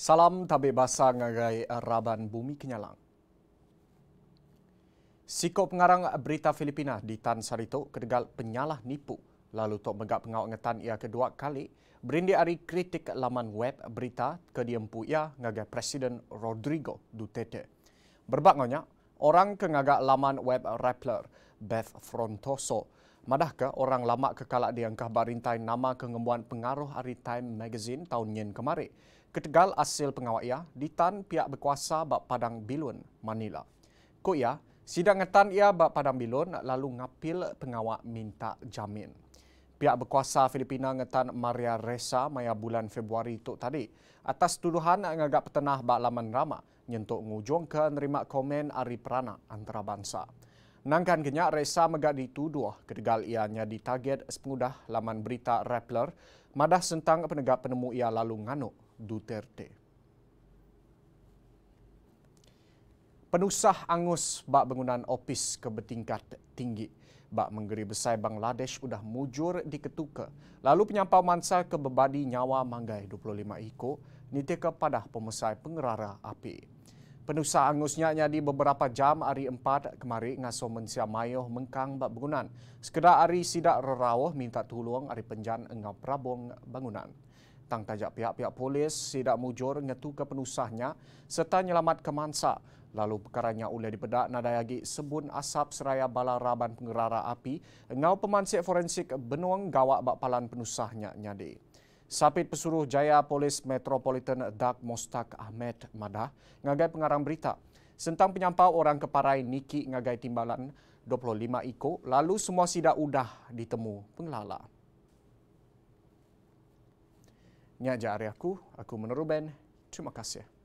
Salam tabe basa ngagai Raban Bumi Kenyalang. Siko pengarang berita Filipina di Tan Sarito kedegal penyalah nipu lalu tok megak pengawak ngetan ia kedua kali berindi ari kritik laman web berita ke diempu ia ngagai Presiden Rodrigo Duterte. Berbak ngonya, orang ke ngagak laman web Rappler Beth Frontoso Madah ke orang lama kekalak diangkah barintai nama kengemuan pengaruh hari Time Magazine tahun yen kemarin ketegal hasil pengawak ia ditan pihak berkuasa bak Padang Bilun, Manila. Kok ia, sidang ngetan ia bak Padang Bilun lalu ngapil pengawak minta jamin. Pihak berkuasa Filipina ngetan Maria Ressa maya bulan Februari itu tadi atas tuduhan ngagak petenah bak laman rama nyentuk ngujung ke nerima komen Ari Prana antarabangsa. Nangkan kenyak Ressa megak dituduh ketegal ianya ditarget sepengudah laman berita Rappler madah sentang penegak penemu ia lalu nganuk Duterte. Penusah angus bak bangunan opis ke bertingkat tinggi. Bak menggeri besar Bangladesh sudah mujur diketuka. Lalu penyampau mansa ke bebadi nyawa manggai 25 iko nitik kepada pemusai pengerara api. Penusah angusnya nyadi beberapa jam hari 4 kemari ngaso mensia mayoh mengkang bak bangunan. Sekedar hari sidak rerawah minta tulung hari penjan enggak prabong bangunan tang tajak pihak-pihak polis sidak mujur ngetu ke penusahnya serta nyelamat ke mansa. Lalu perkaranya oleh dipedak nadayagi sebun asap seraya bala raban pengerara api ngau pemansik forensik benuang gawak bakpalan penusahnya nyadi. Sapit Pesuruh Jaya Polis Metropolitan Dak Mostak Ahmed Madah ngagai pengarang berita. Sentang penyampau orang keparai Niki ngagai timbalan 25 iko lalu semua sidak udah ditemu pengelala. Ni ajar aku, aku menurut Ben. Terima kasih.